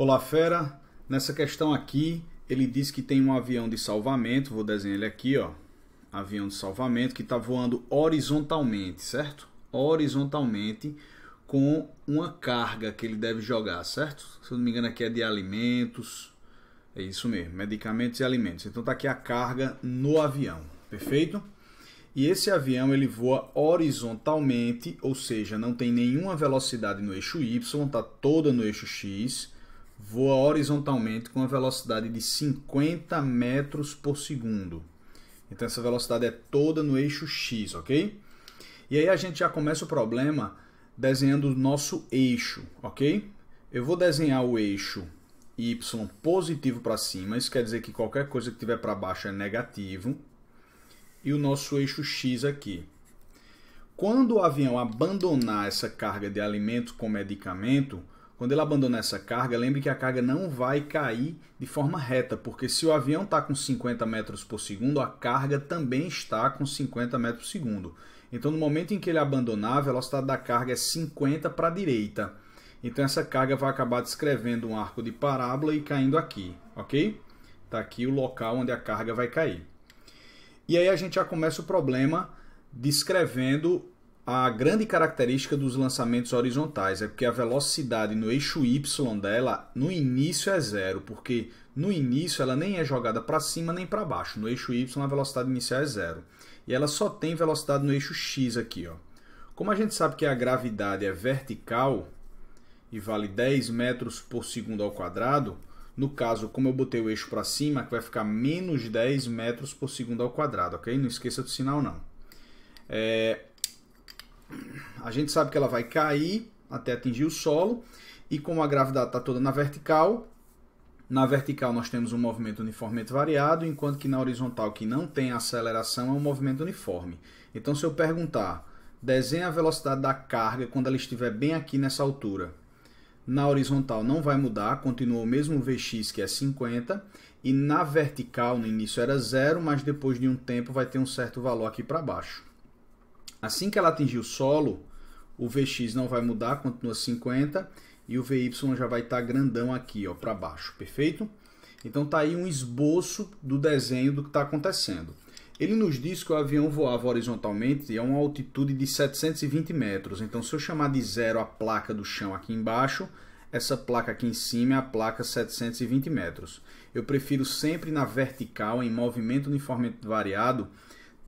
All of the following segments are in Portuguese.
Olá, fera. Nessa questão aqui, ele diz que tem um avião de salvamento. Vou desenhar ele aqui, ó. Avião de salvamento que está voando horizontalmente, certo? Horizontalmente com uma carga que ele deve jogar, certo? Se eu não me engano, aqui é de alimentos. É isso mesmo, medicamentos e alimentos. Então está aqui a carga no avião, perfeito? E esse avião ele voa horizontalmente, ou seja, não tem nenhuma velocidade no eixo Y, está toda no eixo X voa horizontalmente com a velocidade de 50 metros por segundo. Então essa velocidade é toda no eixo X, ok? E aí a gente já começa o problema desenhando o nosso eixo, ok? Eu vou desenhar o eixo y positivo para cima, isso quer dizer que qualquer coisa que tiver para baixo é negativo, e o nosso eixo X aqui. Quando o avião abandonar essa carga de alimento com medicamento, quando ele abandonar essa carga, lembre que a carga não vai cair de forma reta, porque se o avião está com 50 metros por segundo, a carga também está com 50 metros por segundo. Então, no momento em que ele abandonar, a velocidade da carga é 50 para a direita. Então, essa carga vai acabar descrevendo um arco de parábola e caindo aqui, ok? Está aqui o local onde a carga vai cair. E aí a gente já começa o problema descrevendo a grande característica dos lançamentos horizontais é porque a velocidade no eixo Y dela no início é zero, porque no início ela nem é jogada para cima nem para baixo. No eixo Y a velocidade inicial é zero. E ela só tem velocidade no eixo X aqui. Ó. Como a gente sabe que a gravidade é vertical e vale 10 metros por segundo ao quadrado, no caso, como eu botei o eixo para cima, que vai ficar menos 10 metros por segundo ao quadrado, ok? Não esqueça do sinal não. É, a gente sabe que ela vai cair até atingir o solo, e como a gravidade está toda na vertical, na vertical nós temos um movimento uniformemente variado, enquanto que na horizontal, que não tem aceleração, é um movimento uniforme. Então, se eu perguntar, desenhe a velocidade da carga quando ela estiver bem aqui nessa altura. Na horizontal não vai mudar, continua o mesmo Vx que é 50, e na vertical no início era zero, mas depois de um tempo vai ter um certo valor aqui para baixo. Assim que ela atingir o solo, o VX não vai mudar, continua 50 e o VY já vai estar tá grandão aqui, ó, para baixo, perfeito? Então tá aí um esboço do desenho do que está acontecendo. Ele nos diz que o avião voava horizontalmente a uma altitude de 720 metros. Então, se eu chamar de zero a placa do chão aqui embaixo, essa placa aqui em cima é a placa 720 metros. Eu prefiro sempre na vertical, em movimento uniforme variado,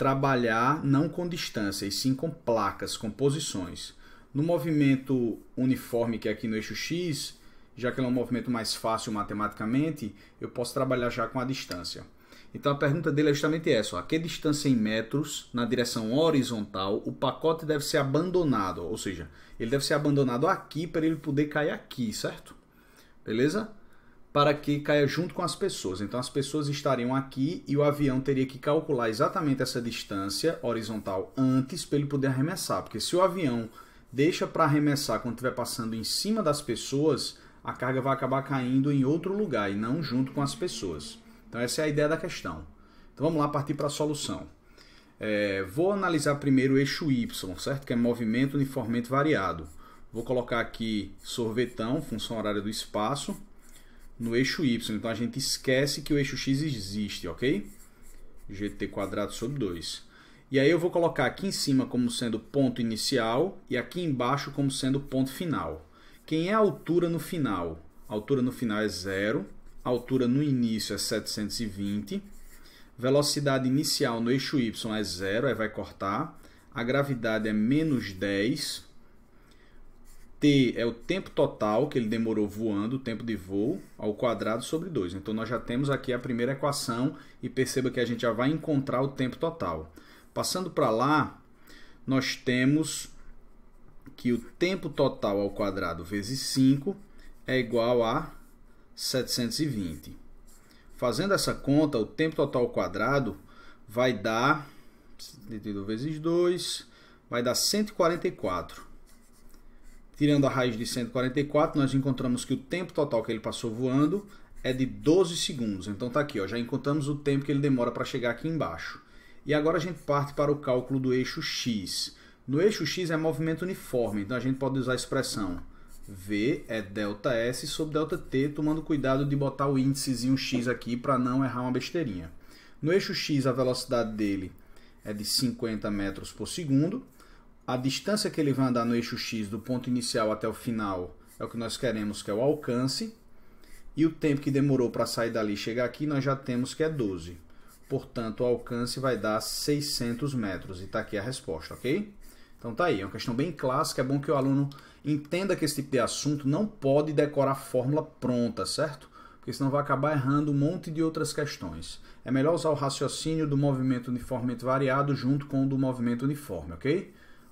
trabalhar não com distância, e sim com placas, com posições. No movimento uniforme, que é aqui no eixo X, já que ele é um movimento mais fácil matematicamente, eu posso trabalhar já com a distância. Então a pergunta dele é justamente essa: ó, a que distância em metros, na direção horizontal, o pacote deve ser abandonado? Ou seja, ele deve ser abandonado aqui para ele poder cair aqui, certo? Beleza? para que caia junto com as pessoas. Então as pessoas estariam aqui e o avião teria que calcular exatamente essa distância horizontal antes para ele poder arremessar, porque se o avião deixa para arremessar quando estiver passando em cima das pessoas, a carga vai acabar caindo em outro lugar e não junto com as pessoas. Então essa é a ideia da questão. Então vamos lá partir para a solução. É, vou analisar primeiro o eixo Y, certo? Que é movimento uniformemente variado. Vou colocar aqui sorvetão, função horária do espaço, no eixo y. Então a gente esquece que o eixo x existe, ok? gt quadrado sobre 2. E aí eu vou colocar aqui em cima como sendo ponto inicial e aqui embaixo como sendo ponto final. Quem é a altura no final? A altura no final é zero, a altura no início é 720, velocidade inicial no eixo y é zero, aí vai cortar, a gravidade é menos 10, T é o tempo total que ele demorou voando, o tempo de voo, ao quadrado sobre 2. Então, nós já temos aqui a primeira equação e perceba que a gente já vai encontrar o tempo total. Passando para lá, nós temos que o tempo total ao quadrado vezes 5 é igual a 720. Fazendo essa conta, o tempo total ao quadrado vai dar, vezes 2, vai dar 144. Tirando a raiz de 144, nós encontramos que o tempo total que ele passou voando é de 12 segundos. Então está aqui, ó, já encontramos o tempo que ele demora para chegar aqui embaixo. E agora a gente parte para o cálculo do eixo x. No eixo x é movimento uniforme, então a gente pode usar a expressão V é delta S sobre delta T, tomando cuidado de botar o índice um x aqui para não errar uma besteirinha. No eixo x a velocidade dele é de 50 metros por segundo a distância que ele vai andar no eixo X do ponto inicial até o final é o que nós queremos, que é o alcance, e o tempo que demorou para sair dali e chegar aqui nós já temos que é 12. Portanto, o alcance vai dar 600 metros, e está aqui a resposta, ok? Então tá aí, é uma questão bem clássica, é bom que o aluno entenda que esse tipo de assunto não pode decorar fórmula pronta, certo? Porque senão vai acabar errando um monte de outras questões. É melhor usar o raciocínio do movimento uniformemente variado junto com o do movimento uniforme, ok?